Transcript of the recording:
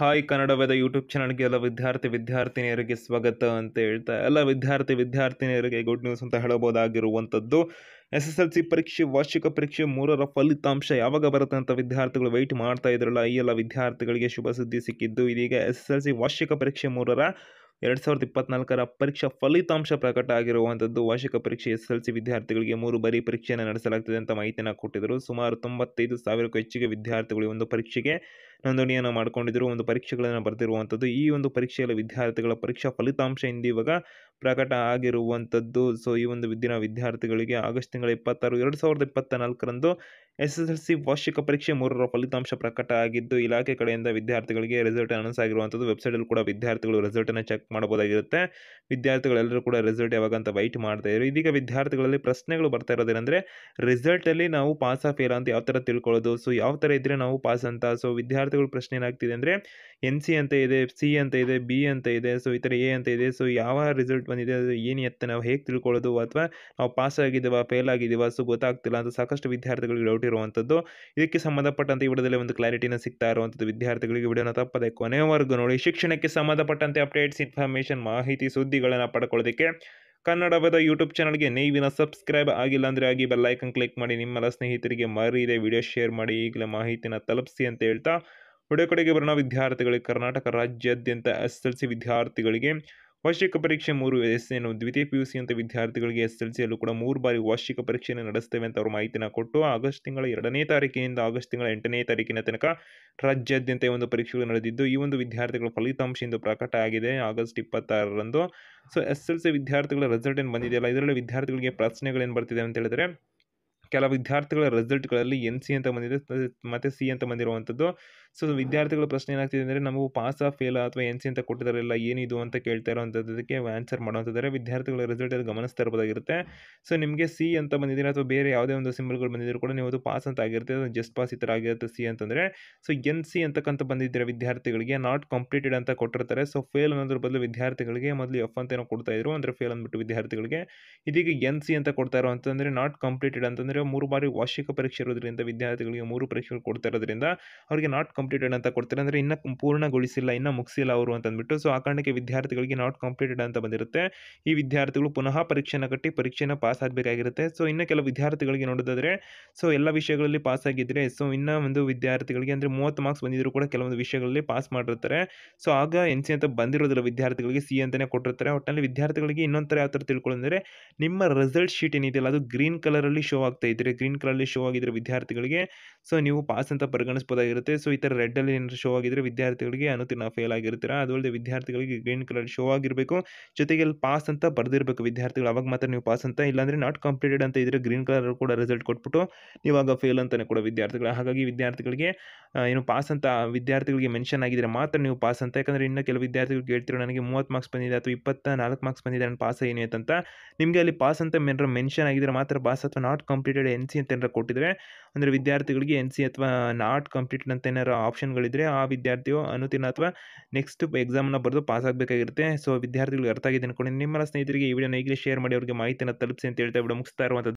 hi ಕನ್ನಡವಾದ YouTube ಚಾನಲ್ಗೆ ಎಲ್ಲ ವಿದ್ಯಾರ್ಥಿ ವಿದ್ಯಾರ್ಥಿನಿಯರಿಗೆ ಸ್ವಾಗತ ಅಂತ ಹೇಳ್ತಾ ಎಲ್ಲ ವಿದ್ಯಾರ್ಥಿ ವಿದ್ಯಾರ್ಥಿನಿಯರಿಗೆ ಗುಡ್ ನ್ಯೂಸ್ ಅಂತ ಹೇಳಬಹುದಾಗಿರುವಂಥದ್ದು ಎಸ್ ಎಸ್ ಎಲ್ ಸಿ ಪರೀಕ್ಷೆ ವಾರ್ಷಿಕ ಪರೀಕ್ಷೆ ಮೂರರ ಫಲಿತಾಂಶ ಯಾವಾಗ ಬರುತ್ತೆ ಅಂತ ವಿದ್ಯಾರ್ಥಿಗಳು ವೆಯ್ಟ್ ಮಾಡ್ತಾ ಇದ್ರಲ್ಲ ಈ ಎಲ್ಲ ವಿದ್ಯಾರ್ಥಿಗಳಿಗೆ ಶುಭ ಸುದ್ದಿ ಸಿಕ್ಕಿದ್ದು ಇದೀಗ ಎಸ್ ಎಸ್ ಎಲ್ ಸಿ ವಾರ್ಷಿಕ ಪರೀಕ್ಷೆ ಮೂರರ ಎರಡು ಸಾವಿರದ ಇಪ್ಪತ್ನಾಲ್ಕರ ಪರೀಕ್ಷಾ ಫಲಿತಾಂಶ ಪ್ರಕಟ ಆಗಿರುವಂಥದ್ದು ವಾರ್ಷಿಕ ಪರೀಕ್ಷೆ ಎಸ್ ಎಲ್ ಸಿ ವಿದ್ಯಾರ್ಥಿಗಳಿಗೆ ಮೂರು ಬಾರಿ ಪರೀಕ್ಷೆಯನ್ನು ನಡೆಸಲಾಗ್ತದೆ ಅಂತ ಮಾಹಿತಿಯನ್ನು ಕೊಟ್ಟಿದ್ದರು ಸುಮಾರು ತೊಂಬತ್ತೈದು ಸಾವಿರಕ್ಕೂ ಹೆಚ್ಚಿಗೆ ವಿದ್ಯಾರ್ಥಿಗಳು ಒಂದು ಪರೀಕ್ಷೆಗೆ ನೋಂದಣಿಯನ್ನು ಮಾಡಿಕೊಂಡಿದ್ದರು ಒಂದು ಪರೀಕ್ಷೆಗಳನ್ನು ಬರೆದಿರುವಂಥದ್ದು ಈ ಒಂದು ಪರೀಕ್ಷೆಯಲ್ಲಿ ವಿದ್ಯಾರ್ಥಿಗಳ ಪರೀಕ್ಷಾ ಫಲಿತಾಂಶ ಇಂದಿವಾಗ ಪ್ರಕಟ ಆಗಿರುವಂಥದ್ದು ಸೊ ಈ ಒಂದು ದಿನ ವಿದ್ಯಾರ್ಥಿಗಳಿಗೆ ಆಗಸ್ಟ್ ತಿಂಗಳ ಇಪ್ಪತ್ತಾರು ಎರಡು ಸಾವಿರದ ಇಪ್ಪತ್ತ ನಾಲ್ಕರಂದು ಎಸ್ಎಸ್ಎಲ್ಸಿ ವಾರ್ಷಿಕ ಪರೀಕ್ಷೆ ಮೂರರ ಫಲಿತಾಂಶ ಪ್ರಕಟ ಆಗಿದ್ದು ಇಲಾಖೆ ಕಡೆಯಿಂದ ವಿದ್ಯಾರ್ಥಿಗಳಿಗೆ ರಿಸಲ್ಟ್ ಅನೌನ್ಸ್ ಆಗಿರುವಂಥದ್ದು ವೆಬ್ಸೈಟಲ್ಲಿ ಕೂಡ ವಿದ್ಯಾರ್ಥಿಗಳು ರಿಸಲ್ಟನ್ನು ಚೆಕ್ ಮಾಡಬಹುದಾಗಿರುತ್ತೆ ವಿದ್ಯಾರ್ಥಿಗಳೆಲ್ಲರೂ ಕೂಡ ರಿಸಲ್ಟ್ ಯಾವಾಗ ಅಂತ ವೈಟ್ ಮಾಡ್ತಾ ಇದ್ರು ಇದೀಗ ವಿದ್ಯಾರ್ಥಿಗಳಲ್ಲಿ ಪ್ರಶ್ನೆಗಳು ಬರ್ತಾ ಇರೋದೇನೆಂದರೆ ರಿಸಲ್ಟಲ್ಲಿ ನಾವು ಪಾಸ್ ಆ ಫೇಲ್ ಅಂತ ಯಾವ ಥರ ತಿಳ್ಕೊಳ್ಳೋದು ಸೊ ಯಾವ ಥರ ಇದ್ದರೆ ನಾವು ಪಾಸ್ ಅಂತ ಸೊ ವಿದ್ಯಾರ್ಥಿಗಳು ಪ್ರಶ್ನೆ ಏನಾಗ್ತಿದೆ ಅಂದರೆ ಎನ್ ಸಿ ಅಂತ ಇದೆ ಸಿ ಅಂತ ಇದೆ ಬಿ ಅಂತ ಇದೆ ಸೊ ಈ ಥರ ಎ ಅಂತ ಇದೆ ಸೊ ಯಾವ ರಿಸಲ್ಟ್ ಬಂದಿದೆ ಅದು ಏನು ಎತ್ತ ನಾವು ಹೇಗೆ ತಿಳ್ಕೊಳ್ಳೋದು ಅಥವಾ ನಾವು ಪಾಸ್ ಆಗಿದ್ದೀವ ಫೇಲ್ ಆಗಿದ್ದೀವ ಸೊ ಗೊತ್ತಾಗ್ತಿಲ್ಲ ಅಂತ ಸಾಕಷ್ಟು ವಿದ್ಯಾರ್ಥಿಗಳಿಗೆ ಡೌಟ್ ಇರುವಂಥದ್ದು ಇದಕ್ಕೆ ಸಂಬಂಧಪಟ್ಟಂತೆ ವಿಡಿಯೋದಲ್ಲಿ ಒಂದು ಕ್ಲಾರಿಟಿನ ಸಿಗ್ತಾ ಇರುವಂಥದ್ದು ವಿದ್ಯಾರ್ಥಿಗಳಿಗೆ ವಿಡಿಯೋನ ತಪ್ಪದೆ ಕೊನೆಯವರೆಗೂ ನೋಡಿ ಶಿಕ್ಷಣಕ್ಕೆ ಸಂಬಂಧಪಟ್ಟಂತೆ ಅಪ್ಡೇಟ್ಸ್ ಇನ್ಫಾರ್ಮೇಷನ್ ಮಾಹಿತಿ ಸುದ್ದಿಗಳನ್ನು ಪಡ್ಕೊಳ್ಳೋದಕ್ಕೆ ಕನ್ನಡವದ ಯೂಟ್ಯೂಬ್ ಚಾನಲ್ಗೆ ನೀವಿನ ಸಬ್ಸ್ಕ್ರೈಬ್ ಆಗಿಲ್ಲ ಅಂದರೆ ಆಗಿ ಬೆಲ್ಲೈಕನ್ ಕ್ಲಿಕ್ ಮಾಡಿ ನಿಮ್ಮೆಲ್ಲ ಸ್ನೇಹಿತರಿಗೆ ಇದೆ ವಿಡಿಯೋ ಶೇರ್ ಮಾಡಿ ಈಗಲೇ ಮಾಹಿತಿನ ತಲುಪಿಸಿ ಅಂತ ಹೇಳ್ತಾ ಹೊಡೆ ಕಡೆಗೆ ಬರೋಣ ವಿದ್ಯಾರ್ಥಿಗಳಿಗೆ ಕರ್ನಾಟಕ ರಾಜ್ಯಾದ್ಯಂತ ಎಸ್ ಎಲ್ ಸಿ ವಿದ್ಯಾರ್ಥಿಗಳಿಗೆ ವಾರ್ಷಿಕ ಪರೀಕ್ಷೆ ಮೂರು ಎಸ್ ಏನು ದ್ವಿತೀಯ ಪಿ ಯು ಸಿ ಅಂತ ವಿದ್ಯಾರ್ಥಿಗಳಿಗೆ ಎಸ್ ಎಲ್ ಸಿಯಲ್ಲೂ ಕೂಡ ಮೂರು ಬಾರಿ ವಾರ್ಷಿಕ ಪರೀಕ್ಷೆಯನ್ನು ನಡೆಸ್ತೇವೆ ಅಂತ ಅವರು ಮಾಹಿತಿನ ಕೊಟ್ಟು ಆಗಸ್ಟ್ ತಿಂಗಳ ಎರಡನೇ ತಾರೀಕಿನಿಂದ ಆಗಸ್ಟ್ ತಿಂಗಳ ಎಂಟನೇ ತಾರೀಕಿನ ತನಕ ರಾಜ್ಯಾದ್ಯಂತ ಒಂದು ಪರೀಕ್ಷೆಗಳು ನಡೆದಿದ್ದು ಈ ಒಂದು ವಿದ್ಯಾರ್ಥಿಗಳ ಫಲಿತಾಂಶ ಇಂದು ಪ್ರಕಟ ಆಗಿದೆ ಆಗಸ್ಟ್ ಇಪ್ಪತ್ತಾರರಂದು ಸೊ ಎಸ್ ಎಲ್ ಸಿ ವಿದ್ಯಾರ್ಥಿಗಳ ರಿಸಲ್ಟ್ ಏನು ಬಂದಿದೆಯಲ್ಲ ಇದರಲ್ಲಿ ವಿದ್ಯಾರ್ಥಿಗಳಿಗೆ ಪ್ರಶ್ನೆಗಳೇನು ಬರ್ತಿದೆ ಅಂತ ಹೇಳಿದ್ರೆ ಕೆಲವು ವಿದ್ಯಾರ್ಥಿಗಳ ರಿಸಲ್ಟ್ಗಳಲ್ಲಿ ಎನ್ ಸಿ ಅಂತ ಬಂದಿದೆ ಮತ್ತು ಸಿ ಅಂತ ಬಂದಿರುವಂಥದ್ದು ಸೊ ವಿದ್ಯಾರ್ಥಿಗಳ ಪ್ರಶ್ನೆ ಏನಾಗ್ತಿದೆ ಅಂದರೆ ನಮಗೆ ಪಾಸ್ ಆಫ್ ಫೇಲ್ ಅಥವಾ ಎನ್ ಸಿ ಅಂತ ಕೊಟ್ಟಿದ್ದಾರೆಲ್ಲ ಏನಿದು ಅಂತ ಕೇಳ್ತಾ ಇರೋವಂಥದ್ದಕ್ಕೆ ಆನ್ಸರ್ ಮಾಡುವಂಥದ್ದಾರೆ ವಿದ್ಯಾರ್ಥಿಗಳ ರಿಸಲ್ಟ್ ಅದು ಗಮನಿಸ್ತಾ ಇರ್ಬೋದಾಗಿರುತ್ತೆ ಸೊ ನಿಮಗೆ ಸಿ ಅಂತ ಬಂದಿದ್ದೀರಾ ಅಥವಾ ಬೇರೆ ಯಾವುದೇ ಒಂದು ಸಿಂಬಲ್ಗಳು ಬಂದಿದ್ರು ಕೂಡ ನೀವು ಅದು ಪಾಸ್ ಅಂತ ಆಗಿರುತ್ತೆ ಅದು ಜಸ್ಟ್ ಪಾಸ್ ಈ ಥರ ಆಗಿರುತ್ತೆ ಸಿ ಅಂತಂದರೆ ಸೊ ಎನ್ ಸಿ ಅಂತಕ್ಕಂಥ ಬಂದಿದ್ದೀರ ವಿದ್ಯಾರ್ಥಿಗಳಿಗೆ ನಾಟ್ ಕಂಪ್ಲೀಟೆಡ್ ಅಂತ ಕೊಟ್ಟಿರ್ತಾರೆ ಸೊ ಫೇಲ್ ಅನ್ನೋದ್ರ ಬದಲು ವಿದ್ಯಾರ್ಥಿಗಳಿಗೆ ಮೊದಲು ಎಫ್ ಅಂತ ಏನೋ ಕೊಡ್ತಾ ಇದ್ರು ಅಂದರೆ ಫೇಲ್ ಅಂದ್ಬಿಟ್ಟು ವಿದ್ಯಾರ್ಥಿಗಳಿಗೆ ಇದೀಗ ಎನ್ ಸಿ ಅಂತ ಕೊಡ್ತಾ ಇರೋ ಅಂತಂದರೆ ನಾಟ್ ಕಂಪ್ಲೀಟೆಡ್ ಅಂತಂದರೆ ಮೂರು ಬಾರಿ ವಾರ್ಷಿಕ ಪರೀಕ್ಷೆ ಇರೋದ್ರಿಂದ ವಿದ್ಯಾರ್ಥಿಗಳಿಗೆ ಮೂರು ಪರೀಕ್ಷೆಗಳು ಕೊಡ್ತಾ ಇರೋದ್ರಿಂದ ಅವರಿಗೆ ನಾಟ್ ಕಂಪ್ಲೀಟೆಡ್ ಅಂತ ಕೊಡ್ತಾರೆ ಅಂದರೆ ಇನ್ನೂ ಪೂರ್ಣಗೊಳಿಸಿಲ್ಲ ಇನ್ನೂ ಮುಗಿಸಿಲ್ಲ ಅವರು ಅಂತ ಅಂದ್ಬಿಟ್ಟು ಸೊ ಆ ಕಾರಣಕ್ಕೆ ವಿದ್ಯಾರ್ಥಿಗಳಿಗೆ ನಾಟ್ ಕಂಪ್ಲೀಟೆಡ್ ಅಂತ ಬಂದಿರುತ್ತೆ ಈ ವಿದ್ಯಾರ್ಥಿಗಳು ಪುನಃ ಪರೀಕ್ಷೆನ ಕಟ್ಟಿ ಪರೀಕ್ಷೆನ ಪಾಸ್ ಆಗಬೇಕಾಗಿರುತ್ತೆ ಸೊ ಇನ್ನ ಕೆಲವು ವಿದ್ಯಾರ್ಥಿಗಳಿಗೆ ನೋಡೋದಾದರೆ ಸೊ ಎಲ್ಲ ವಿಷಯಗಳಲ್ಲಿ ಪಾಸ್ ಆಗಿದ್ದರೆ ಸೊ ಇನ್ನೂ ಒಂದು ವಿದ್ಯಾರ್ಥಿಗಳಿಗೆ ಅಂದರೆ ಮೂವತ್ತು ಮಾರ್ಕ್ಸ್ ಬಂದಿದ್ರು ಕೂಡ ಕೆಲವೊಂದು ವಿಷಯಗಳಲ್ಲಿ ಪಾಸ್ ಮಾಡಿರ್ತಾರೆ ಸೊ ಆಗ ಎನ್ ಸಿ ಅಂತ ಬಂದಿರೋದಿಲ್ಲ ವಿದ್ಯಾರ್ಥಿಗಳಿಗೆ ಸಿ ಅಂತಲೇ ಕೊಟ್ಟಿರ್ತಾರೆ ಒಟ್ಟಿನಲ್ಲಿ ವಿದ್ಯಾರ್ಥಿಗಳಿಗೆ ಥರ ಯಾವ ಥರ ತಿಳ್ಕೊಳ್ಳೋದಂದರೆ ನಿಮ್ಮ ರಿಸಲ್ಟ್ ಶೀಟ್ ಏನಿದೆಯಲ್ಲ ಅದು ಗ್ರೀನ್ ಕಲರಲ್ಲಿ ಶೋ ಆಗ್ತಾ ಇದ್ರೆ ಗ್ರೀನ್ ಕಲರಲ್ಲಿ ಶೋ ಆಗಿದ್ರೆ ವಿದ್ಯಾರ್ಥಿಗಳಿಗೆ ಸೊ ನೀವು ಪಾಸ್ ಅಂತ ಪರಿಗಣಿಸ್ಬೋದಾಗಿರುತ್ತೆ ಸೊ ಈ ರೆಡ್ ಅಲ್ಲಿ ಏನಾದ್ರು ಶೋ ಆಗಿದ್ರೆ ವಿದ್ಯಾರ್ಥಿಗಳಿಗೆ ಅನುತೀರ್ಣ ಫೇಲ್ ಅದು ಅಲ್ಲದೆ ವಿದ್ಯಾರ್ಥಿಗಳಿಗೆ ಗ್ರೀನ್ ಕಲರ್ ಶೋ ಆಗಿರಬೇಕು ಜೊತೆಗೆ ಅಲ್ಲಿ ಪಾಸ್ ಅಂತ ಬರೆದಿರಬೇಕು ವಿದ್ಯಾರ್ಥಿಗಳು ಅವಾಗ ಮಾತ್ರ ನೀವು ಪಾಸ್ ಅಂತ ಇಲ್ಲಾಂದರೆ ನಾಟ್ ಕಂಪ್ಲೀಟೆಡ್ ಅಂತ ಇದ್ದರೆ ಗ್ರೀನ್ ಕಲರ್ ಕೂಡ ರಿಸಲ್ಟ್ ಕೊಟ್ಬಿಟ್ಟು ನೀವಾಗ ಫೇಲ್ ಅಂತಾನೆ ಕೂಡ ವಿದ್ಯಾರ್ಥಿಗಳು ಹಾಗಾಗಿ ವಿದ್ಯಾರ್ಥಿಗಳಿಗೆ ಏನು ಪಾಸ್ ಅಂತ ವಿದ್ಯಾರ್ಥಿಗಳಿಗೆ ಮೆನ್ಷನ್ ಆಗಿದ್ರೆ ಮಾತ್ರ ನೀವು ಪಾಸ್ ಅಂತ ಯಾಕಂದ್ರೆ ಇನ್ನೂ ಕೆಲವು ವಿದ್ಯಾರ್ಥಿಗಳು ಕೇಳ್ತಿರೋ ನನಗೆ ಮೂವತ್ತು ಮಾರ್ಕ್ಸ್ ಬಂದಿದೆ ಅಥವಾ ಇಪ್ಪತ್ತ ನಾಲ್ಕು ಮಾರ್ಕ್ಸ್ ಬಂದಿದೆ ನನ್ನ ಪಾಸ್ ಏನೇ ಅಂತ ನಿಮಗೆ ಅಲ್ಲಿ ಪಾಸ್ ಅಂತ ಮೆನ್ರ ಮೆನ್ಷನ್ ಆಗಿದ್ರೆ ಮಾತ್ರ ಪಾಸ್ ಅಥವಾ ನಾಟ್ ಕಂಪ್ಲೀಟೆಡ್ ಹೇಳಿ ಎನ್ ಸಿ ಅಂತ ಏನಾರು ಕೊಟ್ಟಿದ್ರೆ ಅಂದರೆ ವಿದ್ಯಾರ್ಥಿಗಳಿಗೆ ಎನ್ ಸಿ ಅಥವಾ ನಾಟ್ ಕಂಪ್ಲೀಟ್ ಅಂತ ಏನಾರು ಆಪ್ಷನ್ಗಳಿದ್ರೆ ಆ ವಿದ್ಯಾರ್ಥಿಯು ಅನುತೀರ್ಣ ಅಥವಾ ನೆಕ್ಸ್ಟ್ ಎಕ್ಸಾಮ್ನ ಬರೆದು ಪಾಸ್ ಆಗಬೇಕಾಗಿರುತ್ತೆ ಸೊ ವಿದ್ಯಾರ್ಥಿಗಳಿಗೆ ಅರ್ಥ ಆಗಿದೆ ಅನ್ಕೊಂಡು ನಿಮ್ಮ ಸ್ನೇಹಿತರಿಗೆ ಈ ವಿಡಿಯೋ ಈಗಲೇ ಶೇರ್ ಮಾಡಿ ಅವರಿಗೆ ಮಾಹಿತಿಯನ್ನು ತಲುಪಿಸಿ ಅಂತ ಹೇಳ್ತಾ ವಿಡಿಯೋ ಮುಗಿಸ್ತಾ ಇರುವಂಥದ್ದು